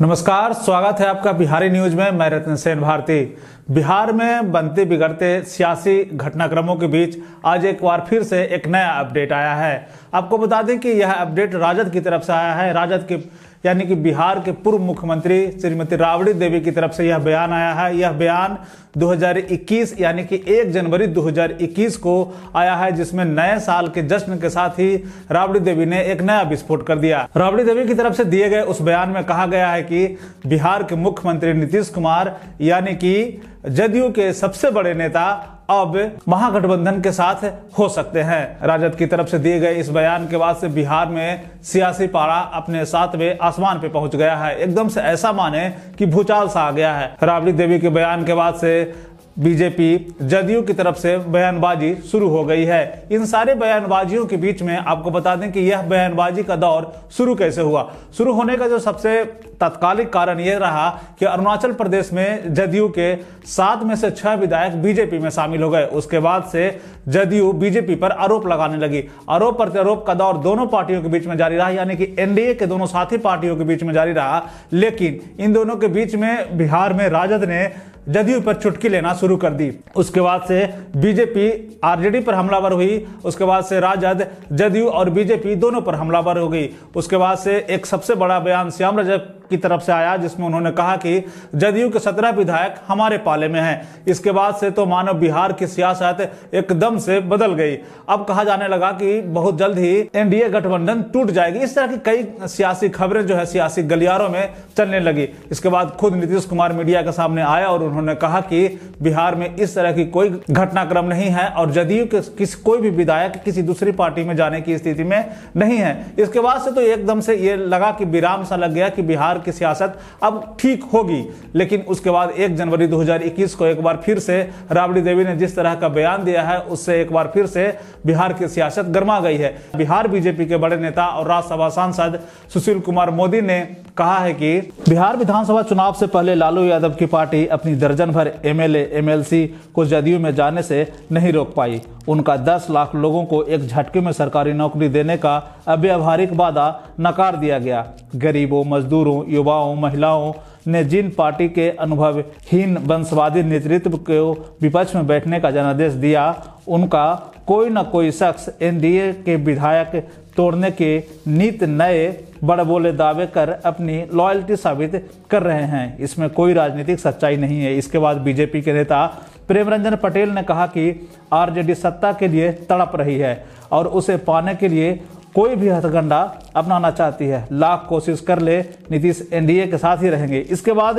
नमस्कार स्वागत है आपका बिहारी न्यूज में मैं रतन सेन भारती बिहार में बनते बिगड़ते सियासी घटनाक्रमों के बीच आज एक बार फिर से एक नया अपडेट आया है आपको बता दें कि यह अपडेट राजद की तरफ से आया है राजद के यानी कि बिहार के पूर्व मुख्यमंत्री श्रीमती राबड़ी देवी की तरफ से यह बयान आया है यह बयान 2021 यानी कि 1 जनवरी 2021 को आया है जिसमें नए साल के जश्न के साथ ही राबड़ी देवी ने एक नया विस्फोट कर दिया राबड़ी देवी की तरफ से दिए गए उस बयान में कहा गया है कि बिहार के मुख्यमंत्री नीतीश कुमार यानी कि जदयू के सबसे बड़े नेता अब महागठबंधन के साथ हो सकते हैं राजद की तरफ से दिए गए इस बयान के बाद से बिहार में सियासी पारा अपने साथ में आसमान पे पहुंच गया है एकदम से ऐसा माने कि भूचाल सा आ गया है राबड़ी देवी के बयान के बाद से बीजेपी जदयू की तरफ से बयानबाजी शुरू हो गई है इन सारे बयानबाजियों के बीच में आपको बता दें कि यह बयानबाजी का दौर शुरू कैसे हुआ शुरू होने का जो सबसे तत्कालिक कारण यह रहा कि अरुणाचल प्रदेश में जदयू के सात में से छह विधायक बीजेपी में शामिल हो गए उसके बाद से जदयू बीजेपी पर आरोप लगाने लगी आरोप प्रत्यारोप का दौर दोनों पार्टियों के बीच में जारी रहा यानी कि एनडीए के दोनों साथी पार्टियों के बीच में जारी रहा लेकिन इन दोनों के बीच में बिहार में राजद ने जदयू पर चुटकी लेना शुरू कर दी उसके बाद से बीजेपी आरजेडी पर हमलावर हुई उसके बाद से राजद जदयू और बीजेपी दोनों पर हमलावर हो गई उसके बाद से एक सबसे बड़ा बयान श्याम रजक की तरफ से आया जिसमें उन्होंने कहा कि जदयू के सत्रह विधायक हमारे पाले में हैं इसके बाद से तो मानव बिहार की सियासत एकदम से बदल गई अब कहा जाने लगा कि बहुत जल्द ही एनडीए गठबंधन टूट जाएगी इस तरह की कई सियासी खबरें जो है सियासी गलियारों में चलने लगी इसके बाद खुद नीतीश कुमार मीडिया के सामने आया और उन्होंने कहा कि बिहार में इस तरह की कोई घटनाक्रम नहीं है और जदयू के किस कोई भी विधायक किसी दूसरी पार्टी में जाने की स्थिति में नहीं है इसके बाद से तो एकदम से ये लगा कि विराम सा लग गया कि बिहार की सियासत अब ठीक होगी लेकिन उसके बाद एक जनवरी 2021 को एक बार फिर से राबड़ी देवी ने जिस तरह का बयान दिया है उससे एक बार फिर से बिहार की सियासत गर्मा गई है बिहार बीजेपी के बड़े नेता और राज्यसभा सांसद सुशील कुमार मोदी ने कहा है कि बिहार विधानसभा चुनाव से पहले लालू यादव की पार्टी अपनी दर्जन भर एमएलए एमएलसी को जदयू में जाने से नहीं रोक पाई उनका 10 लाख लोगों को एक झटके में सरकारी नौकरी देने का अव्यवहारिक वादा नकार दिया गया गरीबों मजदूरों युवाओं महिलाओं ने जिन पार्टी के अनुभवहीन वंशवादी नेतृत्व को विपक्ष में बैठने का जनादेश दिया उनका कोई न कोई शख्स एनडीए के विधायक तोड़ने के नित नए बड़े बोले दावे कर अपनी लॉयल्टी साबित कर रहे हैं इसमें कोई राजनीतिक सच्चाई नहीं है इसके बाद बीजेपी के नेता प्रेम रंजन पटेल ने कहा कि आरजेडी सत्ता के लिए तड़प रही है और उसे पाने के लिए कोई भी हथगंडा अपनाना चाहती है लाख कोशिश कर ले नीतीश एनडीए के साथ ही रहेंगे इसके बाद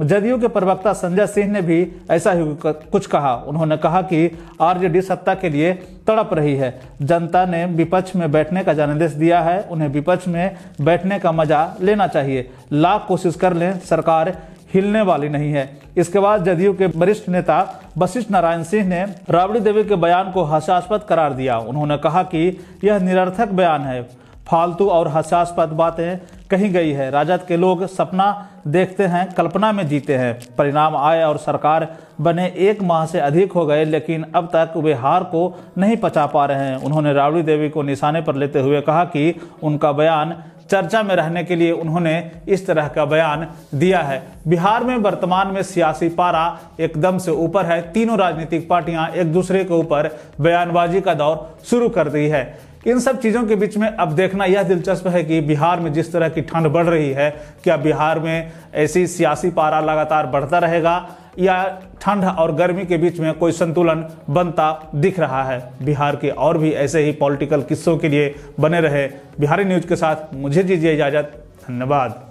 जदयू के प्रवक्ता संजय सिंह ने भी ऐसा ही कुछ कहा उन्होंने कहा कि आरजेडी सत्ता के लिए तड़प रही है जनता ने विपक्ष में बैठने का जनादेश दिया है उन्हें विपक्ष में बैठने का मजा लेना चाहिए लाख कोशिश कर लें सरकार हिलने वाली नहीं है इसके बाद जदयू के वरिष्ठ नेता वशिष्ठ नारायण सिंह ने राबड़ी देवी के बयान को हास्यास्पद करार दिया उन्होंने कहा कि यह निरर्थक बयान है फालतू और हास्यास्पद बातें कही गई है राजद के लोग सपना देखते हैं कल्पना में जीते हैं परिणाम आए और सरकार बने एक माह से अधिक हो गए लेकिन अब तक वे हार को नहीं पचा पा रहे हैं उन्होंने राबड़ी देवी को निशाने पर लेते हुए कहा कि उनका बयान चर्चा में रहने के लिए उन्होंने इस तरह का बयान दिया है बिहार में वर्तमान में सियासी पारा एकदम से ऊपर है तीनों राजनीतिक पार्टियां एक दूसरे के ऊपर बयानबाजी का दौर शुरू कर दी है इन सब चीज़ों के बीच में अब देखना यह दिलचस्प है कि बिहार में जिस तरह की ठंड बढ़ रही है क्या बिहार में ऐसी सियासी पारा लगातार बढ़ता रहेगा या ठंड और गर्मी के बीच में कोई संतुलन बनता दिख रहा है बिहार के और भी ऐसे ही पॉलिटिकल किस्सों के लिए बने रहे बिहारी न्यूज के साथ मुझे दीजिए इजाज़त धन्यवाद